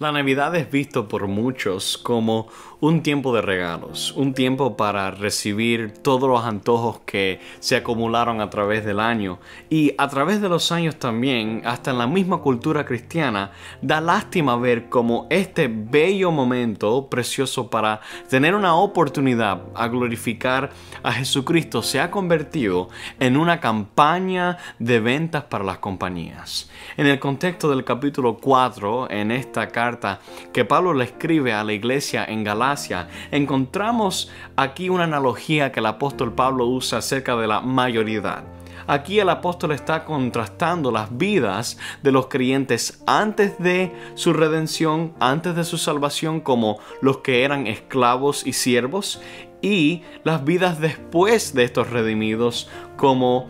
La Navidad es visto por muchos como un tiempo de regalos, un tiempo para recibir todos los antojos que se acumularon a través del año y a través de los años también, hasta en la misma cultura cristiana, da lástima ver como este bello momento precioso para tener una oportunidad a glorificar a Jesucristo se ha convertido en una campaña de ventas para las compañías. En el contexto del capítulo 4, en esta carta, que Pablo le escribe a la iglesia en Galacia, encontramos aquí una analogía que el apóstol Pablo usa acerca de la mayoría Aquí el apóstol está contrastando las vidas de los creyentes antes de su redención, antes de su salvación, como los que eran esclavos y siervos, y las vidas después de estos redimidos como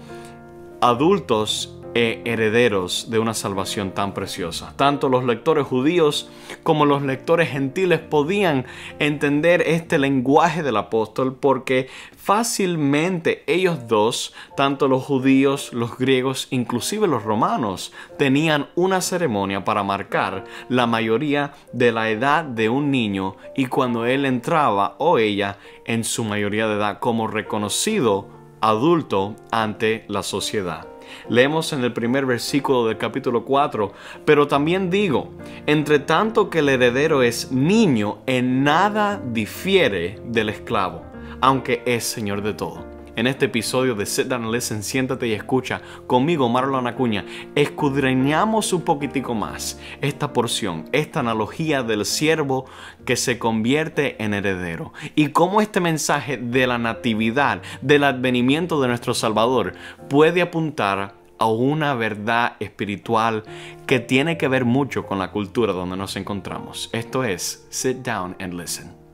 adultos e herederos de una salvación tan preciosa. Tanto los lectores judíos como los lectores gentiles podían entender este lenguaje del apóstol porque fácilmente ellos dos, tanto los judíos, los griegos, inclusive los romanos, tenían una ceremonia para marcar la mayoría de la edad de un niño y cuando él entraba o ella en su mayoría de edad como reconocido adulto ante la sociedad. Leemos en el primer versículo del capítulo 4, pero también digo, entre tanto que el heredero es niño, en nada difiere del esclavo, aunque es señor de todo en este episodio de Sit Down and Listen, siéntate y escucha conmigo, Marlon Acuña, escudriñamos un poquitico más esta porción, esta analogía del siervo que se convierte en heredero y cómo este mensaje de la natividad, del advenimiento de nuestro Salvador, puede apuntar a una verdad espiritual que tiene que ver mucho con la cultura donde nos encontramos. Esto es Sit Down and Listen.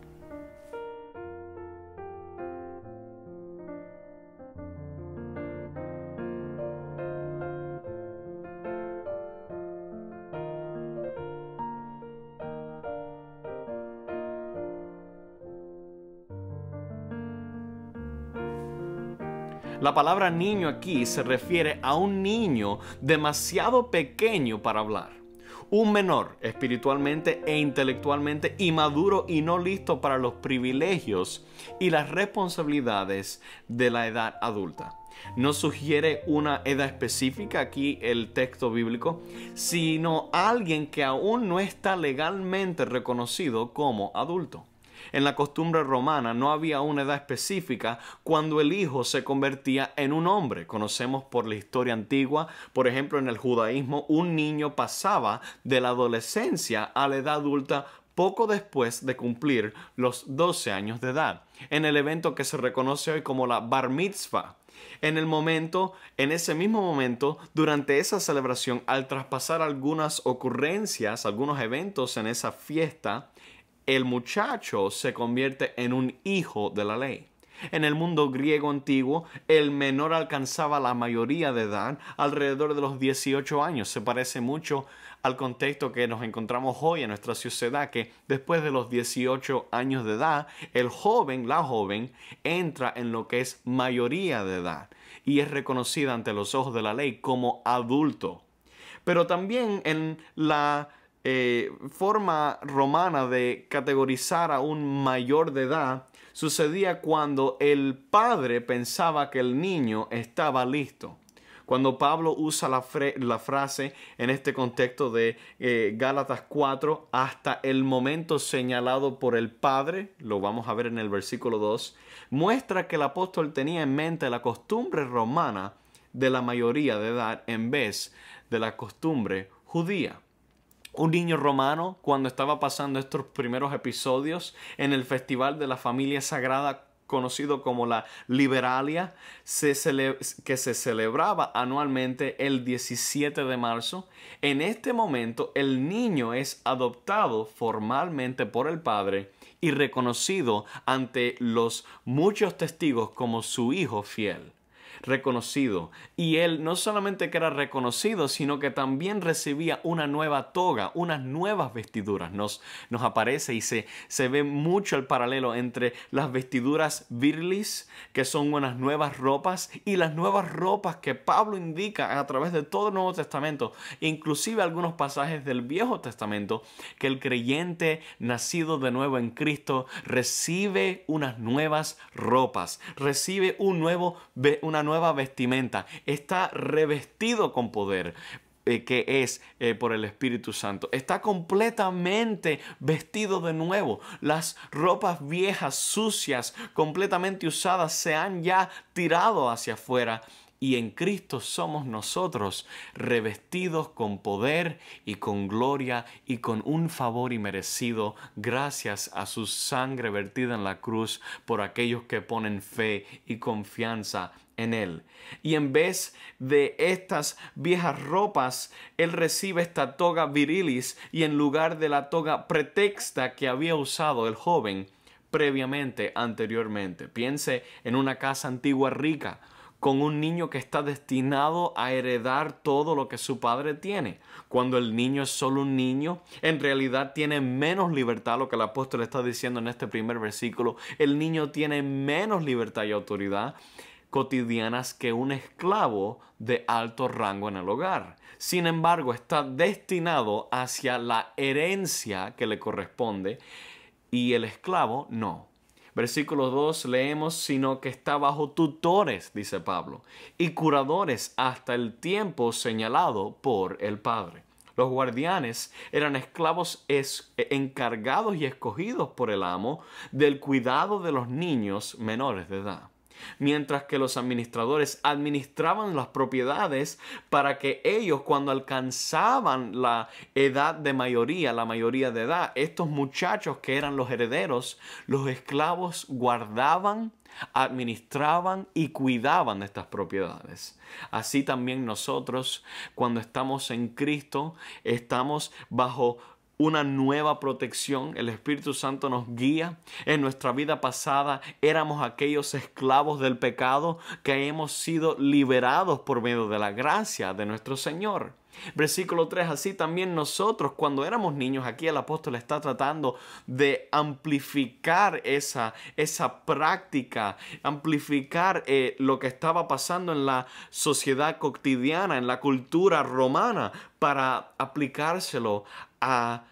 La palabra niño aquí se refiere a un niño demasiado pequeño para hablar. Un menor espiritualmente e intelectualmente inmaduro y no listo para los privilegios y las responsabilidades de la edad adulta. No sugiere una edad específica aquí el texto bíblico, sino alguien que aún no está legalmente reconocido como adulto. En la costumbre romana no había una edad específica cuando el hijo se convertía en un hombre. Conocemos por la historia antigua, por ejemplo, en el judaísmo, un niño pasaba de la adolescencia a la edad adulta poco después de cumplir los 12 años de edad, en el evento que se reconoce hoy como la Bar Mitzvah. En el momento, en ese mismo momento, durante esa celebración, al traspasar algunas ocurrencias, algunos eventos en esa fiesta, el muchacho se convierte en un hijo de la ley. En el mundo griego antiguo, el menor alcanzaba la mayoría de edad alrededor de los 18 años. Se parece mucho al contexto que nos encontramos hoy en nuestra sociedad, que después de los 18 años de edad, el joven, la joven, entra en lo que es mayoría de edad y es reconocida ante los ojos de la ley como adulto. Pero también en la eh, forma romana de categorizar a un mayor de edad sucedía cuando el padre pensaba que el niño estaba listo. Cuando Pablo usa la, frase en este contexto de eh, Gálatas 4, hasta el momento señalado por el Padre, lo vamos a ver en el versículo 2, muestra que el apóstol tenía en mente la costumbre romana de la mayoría de edad en vez de la costumbre judía un niño romano cuando estaba pasando estos primeros episodios en el Festival de la Familia Sagrada conocido como la Liberalia, que se celebraba anualmente el 17 de marzo. En este momento el niño es adoptado formalmente por el padre y reconocido ante los muchos testigos como su hijo fiel reconocido. Y él no solamente que era reconocido, sino que también recibía una nueva toga, unas nuevas vestiduras. Nos, nos aparece y se, se ve mucho el paralelo entre las vestiduras virlis, que son unas nuevas ropas, y las nuevas ropas que Pablo indica a través de todo el Nuevo Testamento, inclusive algunos pasajes del Viejo Testamento, que el creyente nacido de nuevo en Cristo recibe unas nuevas ropas, recibe un nuevo, una nueva vestimenta, está revestido con poder eh, que es eh, por el Espíritu Santo. Está completamente vestido de nuevo. Las ropas viejas, sucias, completamente usadas, se han ya tirado hacia afuera y en Cristo somos nosotros revestidos con poder y con gloria y con un favor y merecido gracias a su sangre vertida en la cruz por aquellos que ponen fe y confianza en él. Y en vez de estas viejas ropas, él recibe esta toga virilis y en lugar de la toga pretexta que había usado el joven previamente, anteriormente. Piense en una casa antigua rica, con un niño que está destinado a heredar todo lo que su padre tiene. Cuando el niño es solo un niño, en realidad tiene menos libertad, lo que el apóstol está diciendo en este primer versículo. El niño tiene menos libertad y autoridad cotidianas que un esclavo de alto rango en el hogar. Sin embargo, está destinado hacia la herencia que le corresponde y el esclavo no. Versículo 2 leemos, sino que está bajo tutores, dice Pablo, y curadores hasta el tiempo señalado por el Padre. Los guardianes eran esclavos eh, encargados y escogidos por el amo del cuidado de los niños menores de edad mientras que los administradores administraban las propiedades para que ellos cuando alcanzaban la edad de mayoría, la mayoría de edad, estos muchachos que eran los herederos, los esclavos guardaban administraban y cuidaban estas propiedades. Así también nosotros, cuando estamos en Cristo, estamos bajo una nueva protección. El Espíritu Santo nos guía. En nuestra vida pasada éramos aquellos esclavos del pecado que hemos sido liberados por medio de la gracia de nuestro Señor. Versículo 3, así también nosotros cuando éramos niños, aquí el apóstol está tratando de amplificar esa, esa práctica, amplificar eh, lo que estaba pasando en la sociedad cotidiana, en la cultura romana, para aplicárselo a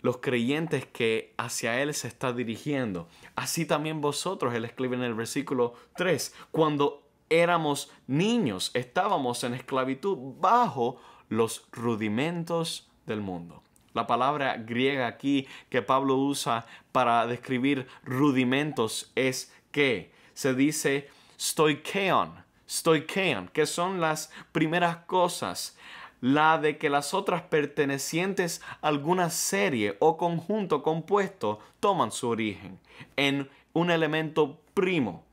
los creyentes que hacia Él se está dirigiendo. Así también vosotros, Él escribe en el versículo 3, cuando éramos niños, estábamos en esclavitud bajo los rudimentos del mundo. La palabra griega aquí que Pablo usa para describir rudimentos es que se dice stoikeon, stoikeon, que son las primeras cosas, la de que las otras pertenecientes a alguna serie o conjunto compuesto toman su origen en un elemento primo.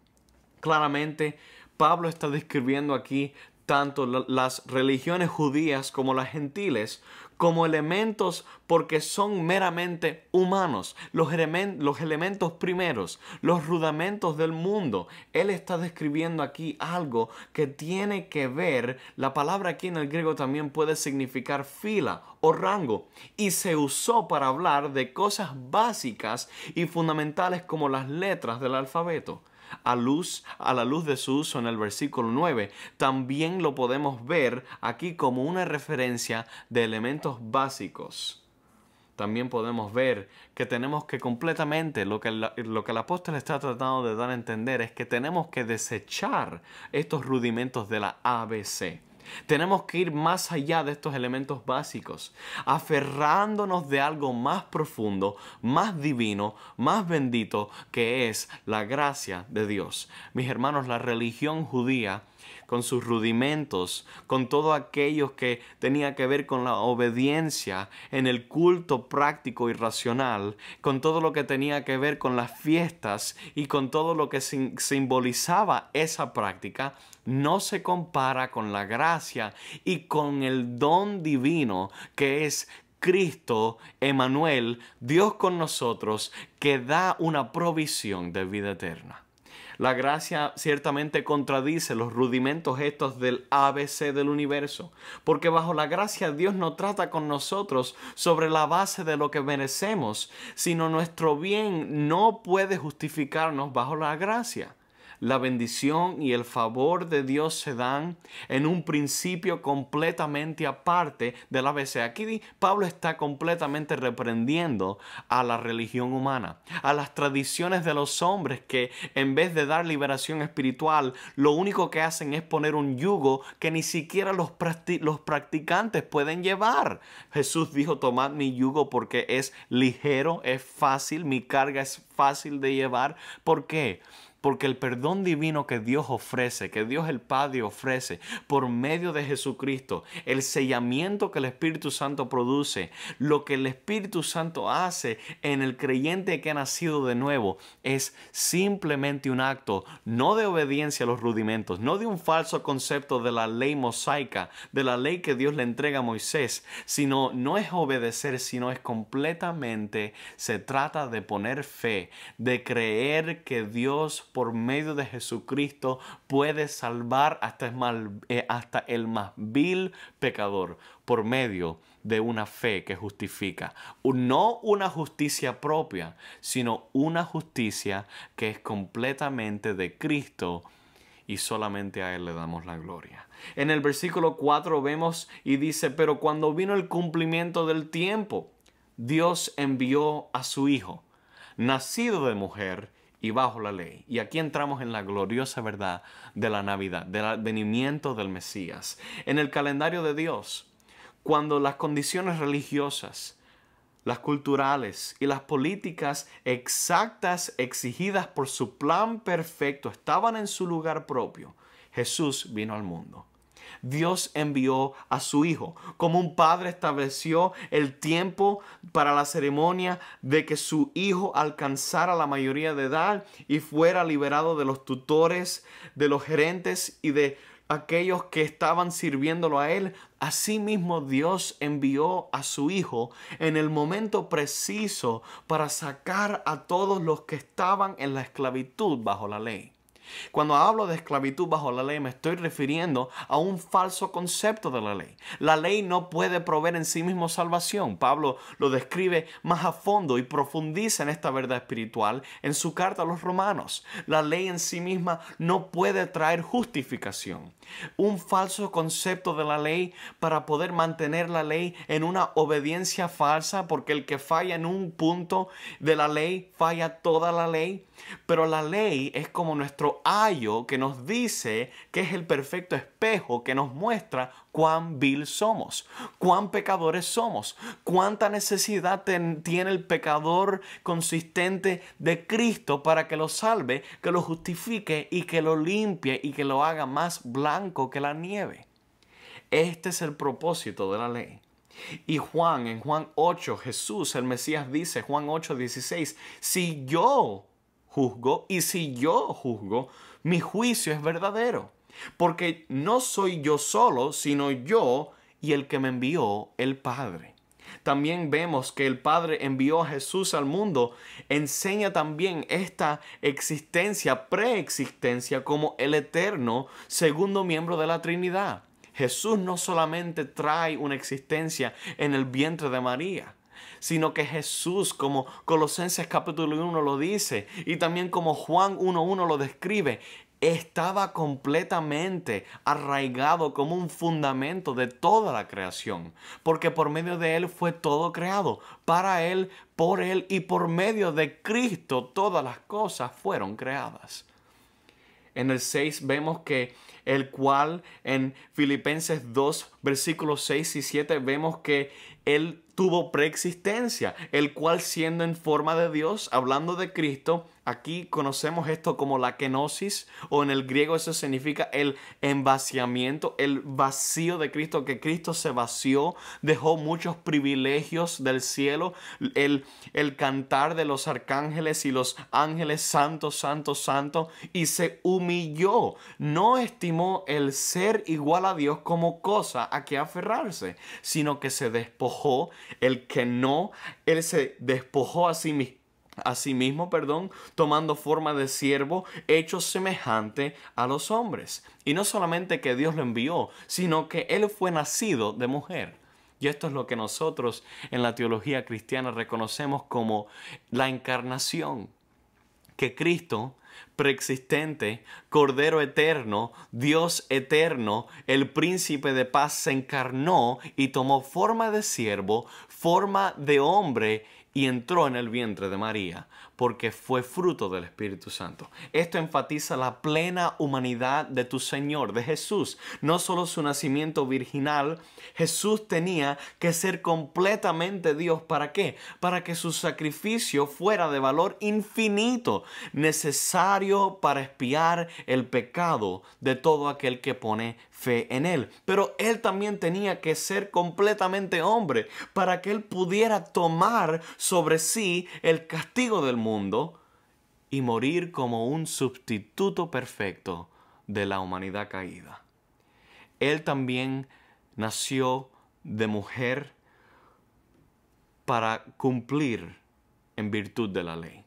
Claramente, Pablo está describiendo aquí tanto las religiones judías como las gentiles como elementos porque son meramente humanos, los, elementos primeros, los rudimentos del mundo. Él está describiendo aquí algo que tiene que ver, la palabra aquí en el griego también puede significar fila o rango, y se usó para hablar de cosas básicas y fundamentales como las letras del alfabeto a luz a la luz de su uso en el versículo 9, también lo podemos ver aquí como una referencia de elementos básicos. También podemos ver que tenemos que completamente, lo que, lo que el apóstol está tratando de dar a entender es que tenemos que desechar estos rudimentos de la ABC tenemos que ir más allá de estos elementos básicos, aferrándonos de algo más profundo, más divino, más bendito, que es la gracia de Dios. Mis hermanos, la religión judía con sus rudimentos, con todo aquello que tenía que ver con la obediencia en el culto práctico y racional, con todo lo que tenía que ver con las fiestas y con todo lo que simbolizaba esa práctica, no se compara con la gracia y con el don divino que es Cristo, Emanuel, Dios con nosotros, que da una provisión de vida eterna. La gracia ciertamente contradice los rudimentos estos del ABC del universo, porque bajo la gracia Dios no trata con nosotros sobre la base de lo que merecemos, sino nuestro bien no puede justificarnos bajo la gracia. La bendición y el favor de Dios se dan en un principio completamente aparte de la BC. Aquí Pablo está completamente reprendiendo a la religión humana, a las tradiciones de los hombres que en vez de dar liberación espiritual, lo único que hacen es poner un yugo que ni siquiera los, los practicantes pueden llevar. Jesús dijo, tomad mi yugo porque es ligero, es fácil, mi carga es fácil de llevar. ¿Por qué? Porque el perdón divino que Dios ofrece, que Dios el Padre ofrece por medio de Jesucristo, el sellamiento que el Espíritu Santo produce, lo que el Espíritu Santo hace en el creyente que ha nacido de nuevo, es simplemente un acto no de obediencia a los rudimentos, no de un falso concepto de la ley mosaica, de la ley que Dios le entrega a Moisés, sino no es obedecer, sino es completamente, se trata de poner fe, de creer que Dios por medio de Jesucristo puede salvar eh, hasta el, más vil pecador por medio de una fe que justifica. No una justicia propia, sino una justicia que es completamente de Cristo y solamente a Él le damos la gloria. En el versículo 4 vemos y dice, pero cuando vino el cumplimiento del tiempo, Dios envió a su Hijo, nacido de mujer y bajo la ley. Y aquí entramos en la gloriosa verdad de la Navidad, del advenimiento del Mesías. En el calendario de Dios, cuando las condiciones religiosas, las culturales y las políticas exactas exigidas por su plan perfecto estaban en su lugar propio, Jesús vino al mundo Dios envió a su Hijo. Como un padre estableció el tiempo para la ceremonia de que su Hijo alcanzara la mayoría de edad y fuera liberado de los tutores, de los gerentes y de aquellos que estaban sirviéndolo a Él, asimismo Dios envió a su Hijo en el momento preciso para sacar a todos los que estaban en la esclavitud bajo la ley. Cuando hablo de esclavitud bajo la ley me estoy refiriendo a un falso concepto de la ley. La ley no puede proveer en sí mismo salvación. Pablo lo describe más a fondo y profundiza en esta verdad espiritual en su carta a los romanos. La ley en sí misma no puede traer justificación. Un falso concepto de la ley para poder mantener la ley en una obediencia falsa porque el que falla en un punto de la ley falla toda la ley. Pero la ley es como nuestro que nos dice que es el perfecto espejo que nos muestra cuán vil somos, cuán pecadores somos, cuánta necesidad tiene el pecador consistente de Cristo para que lo salve, que lo justifique y que lo limpie y que lo haga más blanco que la nieve. Este es el propósito de la ley. Y Juan, en Juan 8, Jesús, el Mesías dice, Juan 8, 16, si yo y si yo juzgo, mi juicio es verdadero. Porque no soy yo solo, sino yo y el que me envió el Padre. También vemos que el Padre envió a Jesús al mundo, enseña también esta existencia, preexistencia, como el eterno segundo miembro de la Trinidad. Jesús no solamente trae una existencia en el vientre de María, sino que Jesús, como Colosenses capítulo 1 lo dice, y también como Juan 1.1 lo describe, estaba completamente arraigado como un fundamento de toda la creación, porque por medio de Él fue todo creado, para Él, por Él y por medio de Cristo todas las cosas fueron creadas. En el 6 vemos que el cual en Filipenses 2 versículos 6 y 7 vemos que Él tuvo preexistencia, el cual siendo en forma de Dios, hablando de Cristo, Aquí conocemos esto como la kenosis, o en el griego eso significa el envaciamiento, el vacío de Cristo, que Cristo se vació, dejó muchos privilegios del cielo, el, el cantar de los arcángeles y los ángeles santo, santo, santos, y se humilló, no estimó el ser igual a Dios como cosa a que aferrarse, sino que se despojó, el que no, él se despojó a sí mismo mismo, perdón, tomando forma de siervo, hecho semejante a los hombres. Y no solamente que Dios lo envió, sino que él fue nacido de mujer. Y esto es lo que nosotros en la teología cristiana reconocemos como la encarnación, que Cristo preexistente, Cordero eterno, Dios eterno, el príncipe de paz se encarnó y tomó forma de siervo, forma de hombre y entró en el vientre de María, porque fue fruto del Espíritu Santo. Esto enfatiza la plena humanidad de tu Señor, de Jesús. No solo su nacimiento virginal, Jesús tenía que ser completamente Dios. ¿Para qué? Para que su sacrificio fuera de valor infinito, necesario para espiar el pecado de todo aquel que pone fe en él. Pero él también tenía que ser completamente hombre para que él pudiera tomar sobre sí el castigo del mundo y morir como un sustituto perfecto de la humanidad caída. Él también nació de mujer para cumplir en virtud de la ley.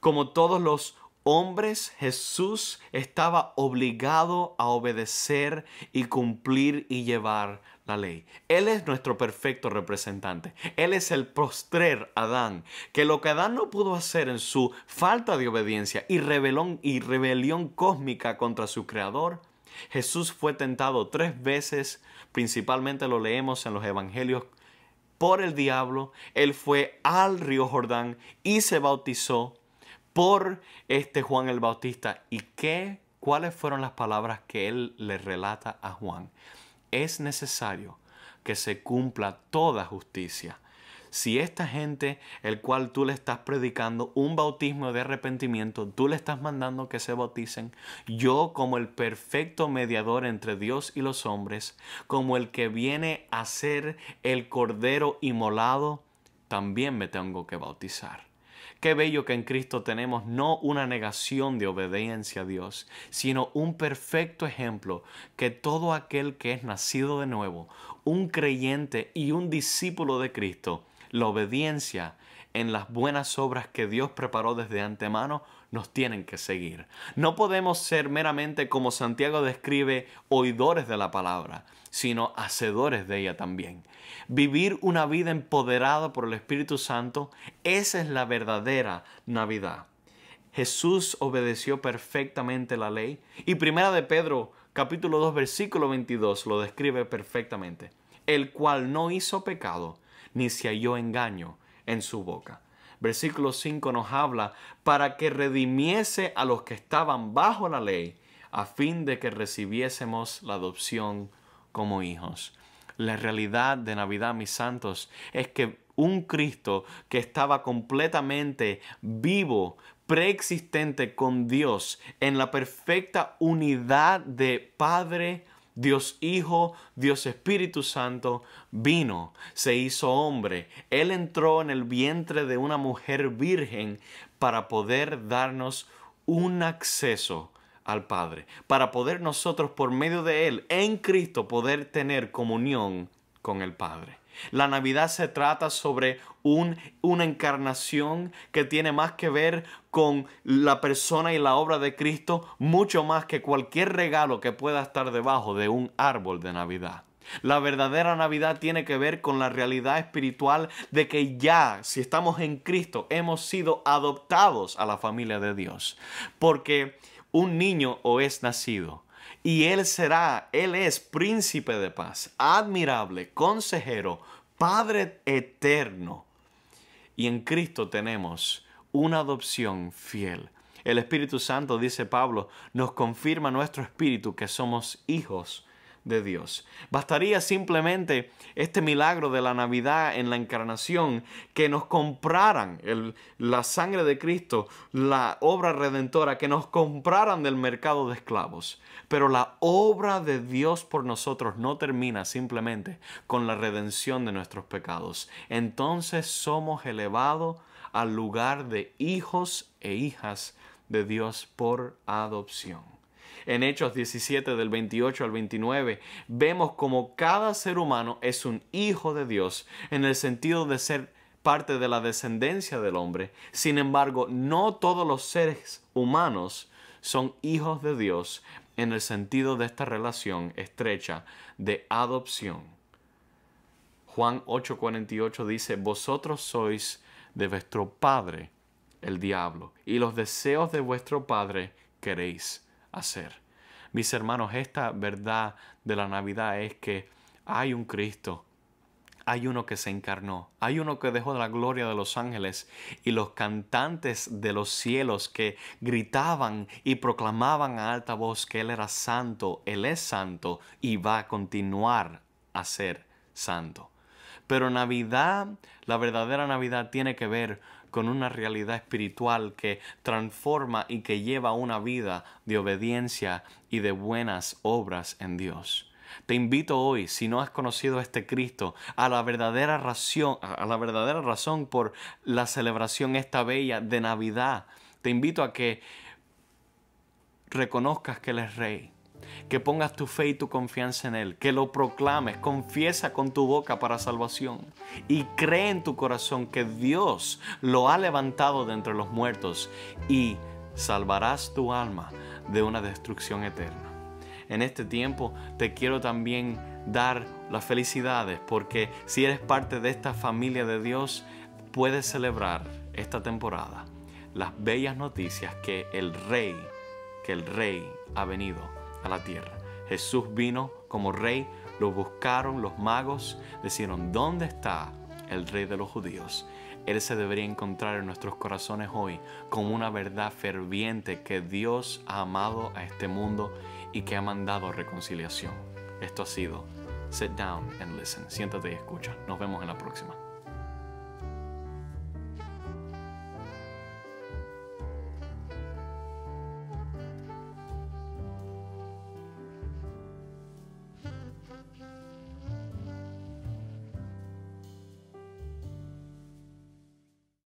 Como todos los hombres, Jesús estaba obligado a obedecer y cumplir y llevar la ley. Él es nuestro perfecto representante. Él es el postrer Adán, que lo que Adán no pudo hacer en su falta de obediencia y, rebelón, y rebelión cósmica contra su creador, Jesús fue tentado tres veces, principalmente lo leemos en los evangelios, por el diablo. Él fue al río Jordán y se bautizó por este Juan el Bautista. ¿Y qué, cuáles fueron las palabras que él le relata a Juan? Es necesario que se cumpla toda justicia. Si esta gente, el cual tú le estás predicando un bautismo de arrepentimiento, tú le estás mandando que se bauticen, yo como el perfecto mediador entre Dios y los hombres, como el que viene a ser el cordero inmolado, también me tengo que bautizar. Qué bello que en Cristo tenemos no una negación de obediencia a Dios, sino un perfecto ejemplo que todo aquel que es nacido de nuevo, un creyente y un discípulo de Cristo, la obediencia en las buenas obras que Dios preparó desde antemano, nos tienen que seguir. No podemos ser meramente, como Santiago describe, oidores de la palabra, sino hacedores de ella también. Vivir una vida empoderada por el Espíritu Santo, esa es la verdadera Navidad. Jesús obedeció perfectamente la ley y Primera de Pedro capítulo 2 versículo 22 lo describe perfectamente, el cual no hizo pecado ni se halló engaño en su boca. Versículo 5 nos habla para que redimiese a los que estaban bajo la ley, a fin de que recibiésemos la adopción como hijos. La realidad de Navidad, mis santos, es que un Cristo que estaba completamente vivo, preexistente con Dios, en la perfecta unidad de Padre, Dios Hijo, Dios Espíritu Santo, vino, se hizo hombre. Él entró en el vientre de una mujer virgen para poder darnos un acceso al Padre, para poder nosotros por medio de Él, en Cristo, poder tener comunión con el Padre. La Navidad se trata sobre una encarnación que tiene más que ver con la persona y la obra de Cristo, mucho más que cualquier regalo que pueda estar debajo de un árbol de Navidad. La verdadera Navidad tiene que ver con la realidad espiritual de que ya, si estamos en Cristo, hemos sido adoptados a la familia de Dios. Porque un niño o es nacido, y Él será, Él es príncipe de paz, admirable, consejero, Padre eterno. Y en Cristo tenemos una adopción fiel. El Espíritu Santo, dice Pablo, nos confirma nuestro espíritu que somos hijos de Dios. Bastaría simplemente este milagro de la Navidad en la encarnación que nos compraran la sangre de Cristo, la obra redentora, que nos compraran del mercado de esclavos. Pero la obra de Dios por nosotros no termina simplemente con la redención de nuestros pecados. Entonces somos elevados al lugar de hijos e hijas de Dios por adopción en Hechos 17 del 28 al 29, vemos como cada ser humano es un hijo de Dios en el sentido de ser parte de la descendencia del hombre. Sin embargo, no todos los seres humanos son hijos de Dios en el sentido de esta relación estrecha de adopción. Juan 8:48 dice, vosotros sois de vuestro Padre, el diablo, y los deseos de vuestro Padre queréis hacer. Mis hermanos, esta verdad de la Navidad es que hay un Cristo, hay uno que se encarnó, hay uno que dejó la gloria de los ángeles y los cantantes de los cielos que gritaban y proclamaban a alta voz que Él era santo, Él es santo y va a continuar a ser santo. Pero Navidad, la verdadera Navidad tiene que ver con una realidad espiritual que transforma y que lleva una vida de obediencia y de buenas obras en Dios. Te invito hoy, si no has conocido a este Cristo, a la verdadera razón, a la verdadera razón por la celebración esta bella de Navidad. Te invito a que reconozcas que Él es Rey, que pongas tu fe y tu confianza en Él, que lo proclames, confiesa con tu boca para salvación y cree en tu corazón que Dios lo ha levantado de entre los muertos y salvarás tu alma de una destrucción eterna. En este tiempo te quiero también dar las felicidades porque si eres parte de esta familia de Dios, puedes celebrar esta temporada las bellas noticias que el rey, que el rey ha venido a la tierra. Jesús vino como rey, lo buscaron los magos, dijeron, ¿dónde está el rey de los judíos? Él se debería encontrar en nuestros corazones hoy como una verdad ferviente que Dios ha amado a este mundo y que ha mandado reconciliación. Esto ha sido Sit Down and Listen. Siéntate y escucha. Nos vemos en la próxima.